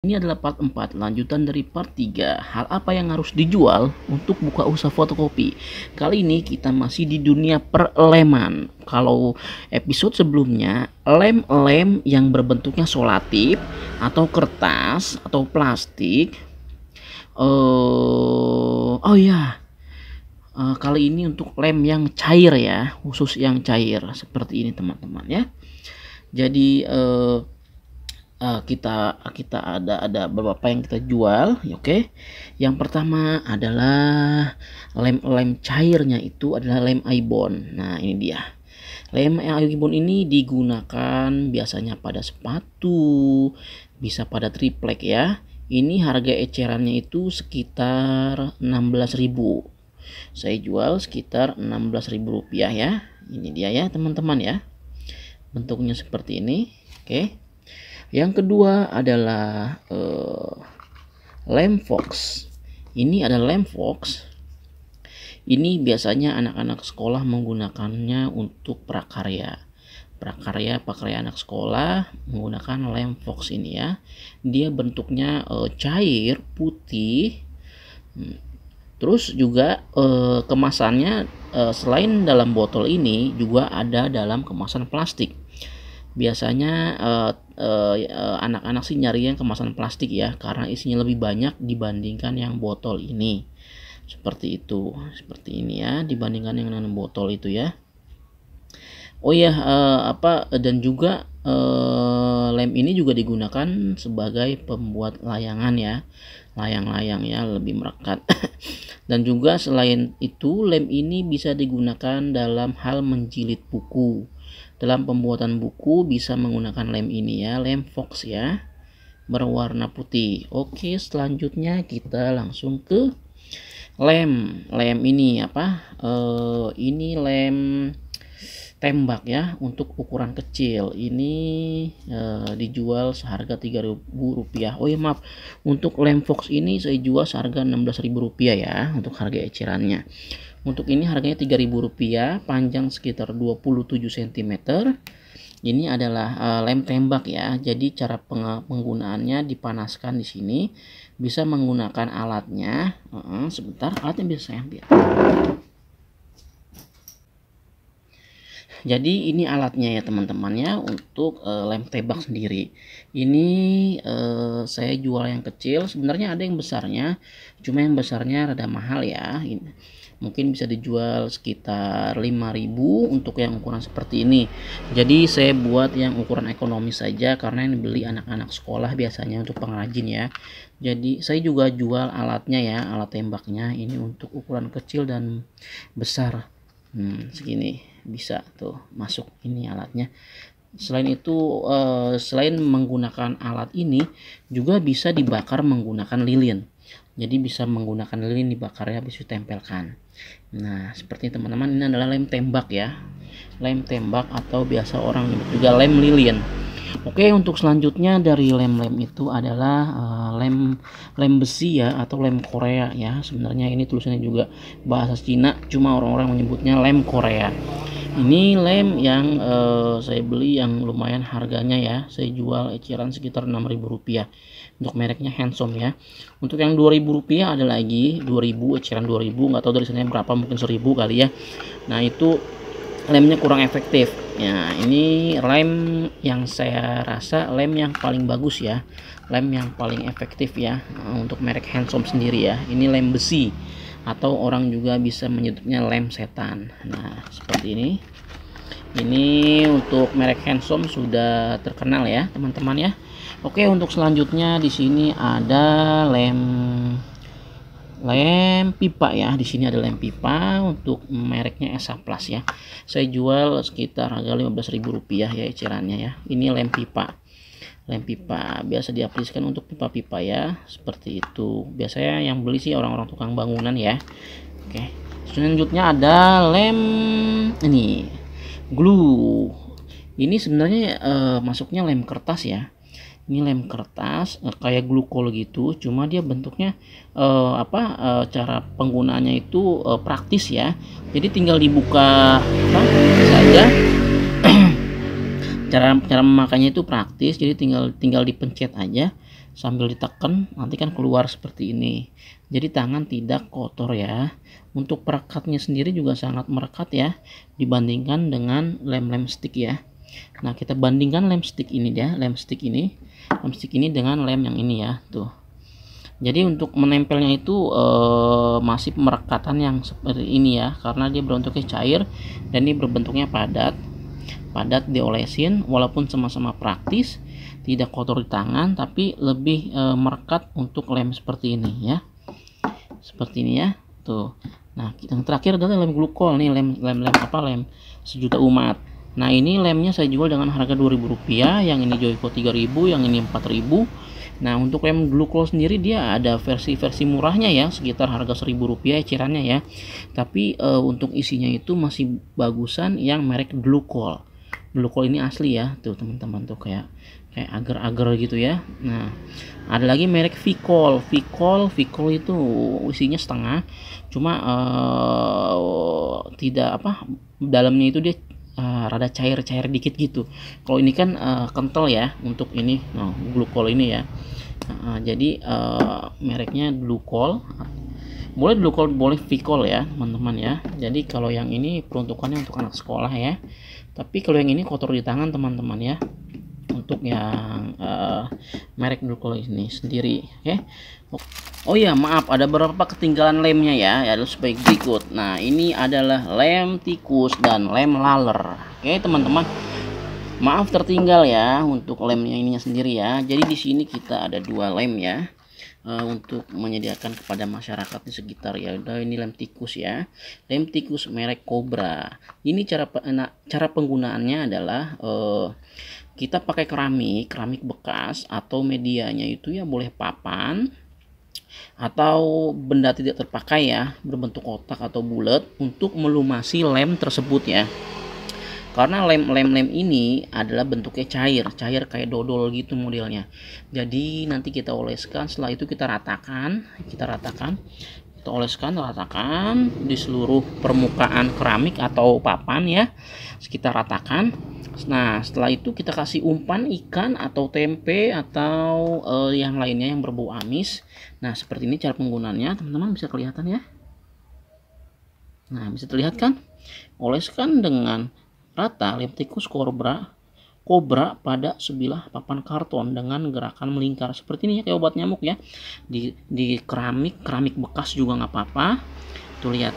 Ini adalah part 4, lanjutan dari part 3. Hal apa yang harus dijual untuk buka usaha fotokopi? Kali ini kita masih di dunia perleman. Kalau episode sebelumnya, lem-lem yang berbentuknya solatif atau kertas atau plastik. Uh, oh iya, uh, kali ini untuk lem yang cair ya, khusus yang cair seperti ini teman-teman ya. Jadi uh, Eh, kita kita ada ada beberapa yang kita jual ya, oke okay? yang pertama adalah lem lem cairnya itu adalah lem ibon nah ini dia lem ibon ini digunakan biasanya pada sepatu bisa pada triplek ya ini harga ecerannya itu sekitar 16.000 saya jual sekitar 16.000 rupiah ya ini dia ya teman-teman ya bentuknya seperti ini oke okay yang kedua adalah uh, lamb fox. Ini ada lamb fox. Ini biasanya anak-anak sekolah menggunakannya untuk prakarya. Prakarya prakarya anak sekolah menggunakan lem fox ini ya. Dia bentuknya uh, cair putih. Hmm. Terus juga eh, kemasannya eh, selain dalam botol ini juga ada dalam kemasan plastik biasanya eh, eh, eh, anak-anak sih nyari yang kemasan plastik ya karena isinya lebih banyak dibandingkan yang botol ini seperti itu seperti ini ya dibandingkan yang dengan botol itu ya oh ya apa dan juga lem ini juga digunakan sebagai pembuat layangan ya layang-layang ya lebih merekat dan juga selain itu lem ini bisa digunakan dalam hal menjilid buku dalam pembuatan buku bisa menggunakan lem ini ya, lem fox ya, berwarna putih. Oke, selanjutnya kita langsung ke lem. Lem ini apa? Eh, ini lem tembak ya untuk ukuran kecil. Ini e, dijual seharga Rp3.000. Oh ya maaf, untuk lem fox ini saya jual seharga Rp16.000 ya untuk harga ecerannya. Untuk ini harganya Rp3.000, panjang sekitar 27 cm. Ini adalah eh, lem tembak ya. Jadi cara penggunaannya dipanaskan di sini. Bisa menggunakan alatnya. Uh -uh, sebentar, alatnya bisa saya ambil. Jadi ini alatnya ya teman-teman ya untuk uh, lem tebak sendiri. Ini uh, saya jual yang kecil, sebenarnya ada yang besarnya, cuma yang besarnya rada mahal ya. Ini mungkin bisa dijual sekitar 5000 untuk yang ukuran seperti ini jadi saya buat yang ukuran ekonomis saja karena yang beli anak-anak sekolah biasanya untuk pengrajin ya jadi saya juga jual alatnya ya alat tembaknya ini untuk ukuran kecil dan besar hmm, segini bisa tuh masuk ini alatnya selain itu eh, selain menggunakan alat ini juga bisa dibakar menggunakan lilin jadi bisa menggunakan lilin dibakar ya habis ditempelkan Nah, seperti teman-teman ini adalah lem tembak ya. Lem tembak atau biasa orang nyebut juga lem lilin. Oke, untuk selanjutnya dari lem-lem itu adalah uh, lem lem besi ya atau lem Korea ya. Sebenarnya ini tulisannya juga bahasa Cina, cuma orang-orang menyebutnya lem Korea ini lem yang uh, saya beli yang lumayan harganya ya saya jual eceran sekitar 6000 rupiah untuk mereknya handsome ya untuk yang 2000 rupiah ada lagi 2000 eceran 2000 nggak tahu dari sana berapa mungkin 1000 kali ya nah itu lemnya kurang efektif ya ini lem yang saya rasa lem yang paling bagus ya lem yang paling efektif ya eh, untuk merek handsome sendiri ya ini lem besi atau orang juga bisa menyebutnya lem setan nah seperti ini ini untuk merek handsome sudah terkenal ya teman-teman ya oke untuk selanjutnya di sini ada lem lem pipa ya di sini ada lem pipa untuk mereknya Esa Plus ya saya jual sekitar harga 15.000 rupiah ya ecerannya ya ini lem pipa lem pipa biasa diaplikasikan untuk pipa-pipa ya seperti itu biasanya yang beli sih orang-orang tukang bangunan ya oke selanjutnya ada lem ini glue ini sebenarnya e, masuknya lem kertas ya ini lem kertas e, kayak glukol gitu cuma dia bentuknya e, apa e, cara penggunaannya itu e, praktis ya jadi tinggal dibuka apa saja cara cara memakainya itu praktis jadi tinggal tinggal dipencet aja sambil ditekan nanti kan keluar seperti ini jadi tangan tidak kotor ya untuk perekatnya sendiri juga sangat merekat ya dibandingkan dengan lem-lem stick ya nah kita bandingkan lem stick ini ya lem stick ini lem stick ini dengan lem yang ini ya tuh jadi untuk menempelnya itu eh, masih pemerekatan yang seperti ini ya karena dia berbentuknya cair dan ini berbentuknya padat padat diolesin walaupun sama-sama praktis tidak kotor di tangan tapi lebih e, merekat untuk lem seperti ini ya seperti ini ya tuh nah yang terakhir adalah lem glukol nih lem lem lem apa lem sejuta umat nah ini lemnya saya jual dengan harga rp rupiah, yang ini Joyco 3000 yang ini 4000 nah untuk lem glukol sendiri dia ada versi-versi murahnya ya sekitar harga seribu rupiah ecerannya ya tapi e, untuk isinya itu masih bagusan yang merek glukol blue coal ini asli ya tuh teman-teman tuh kayak kayak agar-agar gitu ya nah ada lagi merek Vicol Vicol Vicol itu isinya setengah cuma uh, tidak apa dalamnya itu dia uh, rada cair-cair dikit gitu kalau ini kan uh, kental ya untuk ini nah oh, glukol ini ya uh, jadi uh, mereknya glukol boleh dulu kalau boleh vicall ya teman-teman ya jadi kalau yang ini peruntukannya untuk anak sekolah ya tapi kalau yang ini kotor di tangan teman-teman ya untuk yang uh, merek kalau ini sendiri ya Oh ya maaf ada beberapa ketinggalan lemnya ya ya sebagai berikut nah ini adalah lem tikus dan lem laler oke teman-teman maaf tertinggal ya untuk lemnya ininya sendiri ya jadi di sini kita ada dua lem ya uh, untuk menyediakan kepada masyarakat di sekitar ya udah ini lem tikus ya lem tikus merek Cobra ini cara nah, cara penggunaannya adalah uh, kita pakai keramik keramik bekas atau medianya itu ya boleh papan atau benda tidak terpakai ya berbentuk kotak atau bulat untuk melumasi lem tersebut ya karena lem lem lem ini adalah bentuknya cair cair kayak dodol gitu modelnya jadi nanti kita oleskan setelah itu kita ratakan kita ratakan kita oleskan ratakan di seluruh permukaan keramik atau papan ya sekitar ratakan nah setelah itu kita kasih umpan ikan atau tempe atau uh, yang lainnya yang berbau amis nah seperti ini cara penggunaannya teman-teman bisa kelihatan ya Nah, bisa terlihat kan? Oleskan dengan rata, leptikus tikus kobra pada sebilah papan karton dengan gerakan melingkar seperti ini ya kayak obat nyamuk ya di di keramik keramik bekas juga nggak apa-apa tuh lihat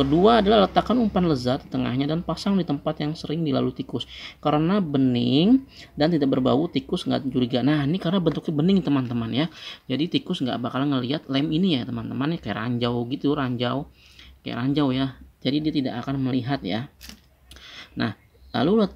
kedua adalah letakkan umpan lezat di tengahnya dan pasang di tempat yang sering dilalui tikus karena bening dan tidak berbau tikus nggak curiga nah ini karena bentuknya bening teman-teman ya jadi tikus nggak bakal ngelihat lem ini ya teman-teman ya kayak ranjau gitu ranjau kayak ranjau ya jadi dia tidak akan melihat ya Nah, lalu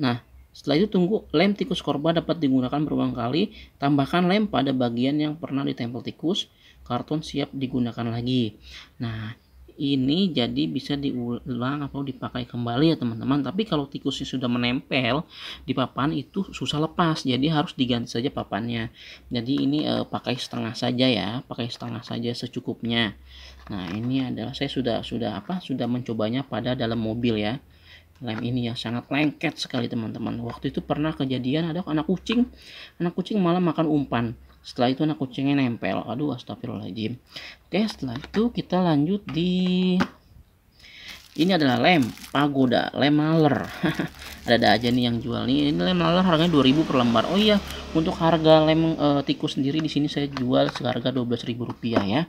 nah setelah itu tunggu lem tikus korba dapat digunakan berulang kali, tambahkan lem pada bagian yang pernah ditempel tikus, karton siap digunakan lagi. Nah, ini jadi bisa diulang atau dipakai kembali ya teman-teman. Tapi kalau tikusnya sudah menempel di papan itu susah lepas, jadi harus diganti saja papannya. Jadi ini e, pakai setengah saja ya, pakai setengah saja secukupnya. Nah, ini adalah saya sudah sudah apa? Sudah mencobanya pada dalam mobil ya lem ini ya sangat lengket sekali teman-teman waktu itu pernah kejadian ada anak kucing anak kucing malah makan umpan setelah itu anak kucingnya nempel aduh astagfirullahaladzim oke setelah itu kita lanjut di ini adalah lem pagoda lem maler ada-ada aja nih yang jual nih ini lem maler harganya 2000 per lembar oh iya untuk harga lem e, tikus sendiri di sini saya jual seharga 12.000 rupiah ya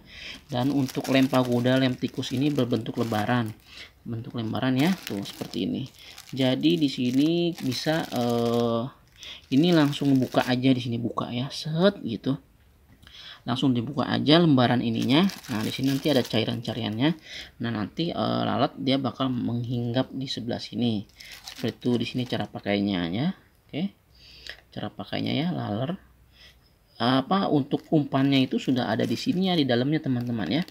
dan untuk lem pagoda lem tikus ini berbentuk lebaran bentuk lembaran ya tuh seperti ini jadi di sini bisa uh, ini langsung buka aja di sini buka ya set gitu langsung dibuka aja lembaran ininya nah di sini nanti ada cairan cariannya. nah nanti uh, lalat dia bakal menghinggap di sebelah sini seperti itu di sini cara pakainya ya oke cara pakainya ya laler apa untuk umpannya itu sudah ada di sini ya di dalamnya teman-teman ya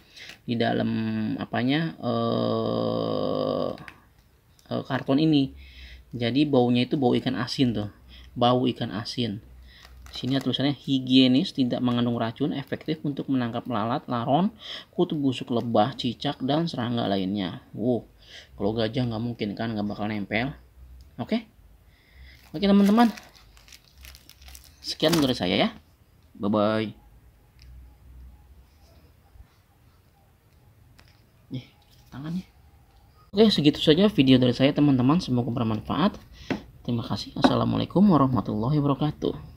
di dalam apanya eh karton ini jadi baunya itu bau ikan asin tuh bau ikan asin sini tulisannya higienis tidak mengandung racun efektif untuk menangkap lalat laron kutu busuk lebah cicak dan serangga lainnya wow kalau gajah nggak mungkin kan nggak bakal nempel oke okay? oke okay, teman-teman sekian dari saya ya bye bye nih tangannya Oke, segitu saja video dari saya teman-teman. Semoga bermanfaat. Terima kasih. Assalamualaikum warahmatullahi wabarakatuh.